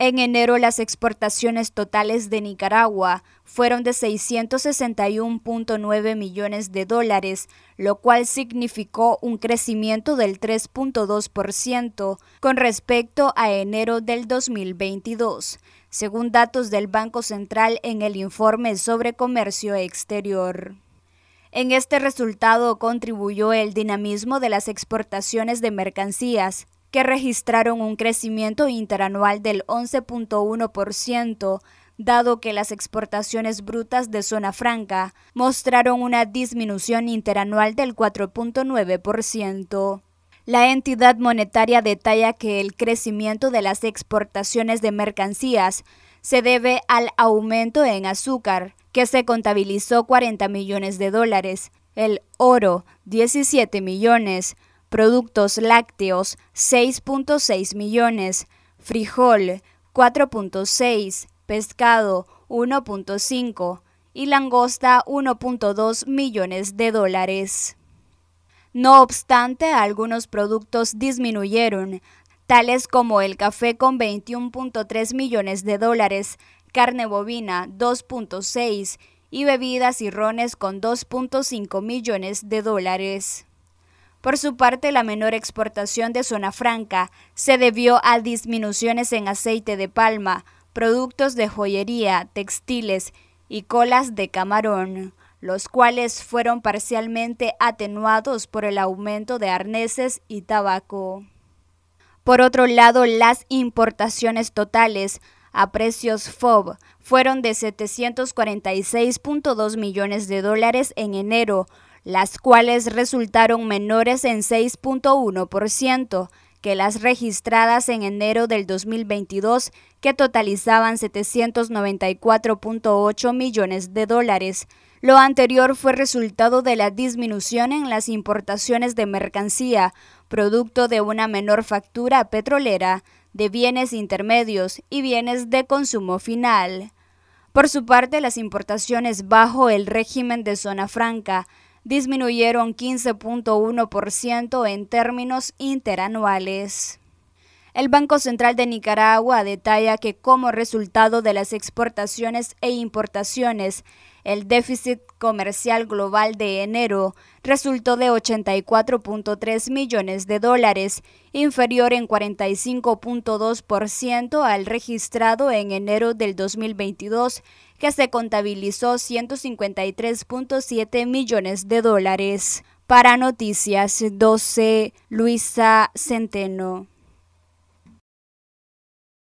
En enero las exportaciones totales de Nicaragua fueron de 661.9 millones de dólares, lo cual significó un crecimiento del 3.2% con respecto a enero del 2022, según datos del Banco Central en el informe sobre comercio exterior. En este resultado contribuyó el dinamismo de las exportaciones de mercancías, que registraron un crecimiento interanual del 11.1%, dado que las exportaciones brutas de zona franca mostraron una disminución interanual del 4.9%. La entidad monetaria detalla que el crecimiento de las exportaciones de mercancías se debe al aumento en azúcar, que se contabilizó 40 millones de dólares, el oro 17 millones, productos lácteos 6.6 millones, frijol 4.6, pescado 1.5 y langosta 1.2 millones de dólares. No obstante, algunos productos disminuyeron, tales como el café con 21.3 millones de dólares, carne bovina 2.6 y bebidas y rones con 2.5 millones de dólares. Por su parte, la menor exportación de zona franca se debió a disminuciones en aceite de palma, productos de joyería, textiles y colas de camarón, los cuales fueron parcialmente atenuados por el aumento de arneses y tabaco. Por otro lado, las importaciones totales a precios FOB fueron de 746.2 millones de dólares en enero, las cuales resultaron menores en 6.1% que las registradas en enero del 2022, que totalizaban 794.8 millones de dólares. Lo anterior fue resultado de la disminución en las importaciones de mercancía, producto de una menor factura petrolera, de bienes intermedios y bienes de consumo final. Por su parte, las importaciones bajo el régimen de zona franca disminuyeron 15.1% en términos interanuales. El Banco Central de Nicaragua detalla que como resultado de las exportaciones e importaciones, el déficit comercial global de enero resultó de 84.3 millones de dólares, inferior en 45.2% al registrado en enero del 2022 que se contabilizó 153.7 millones de dólares. Para Noticias 12, Luisa Centeno.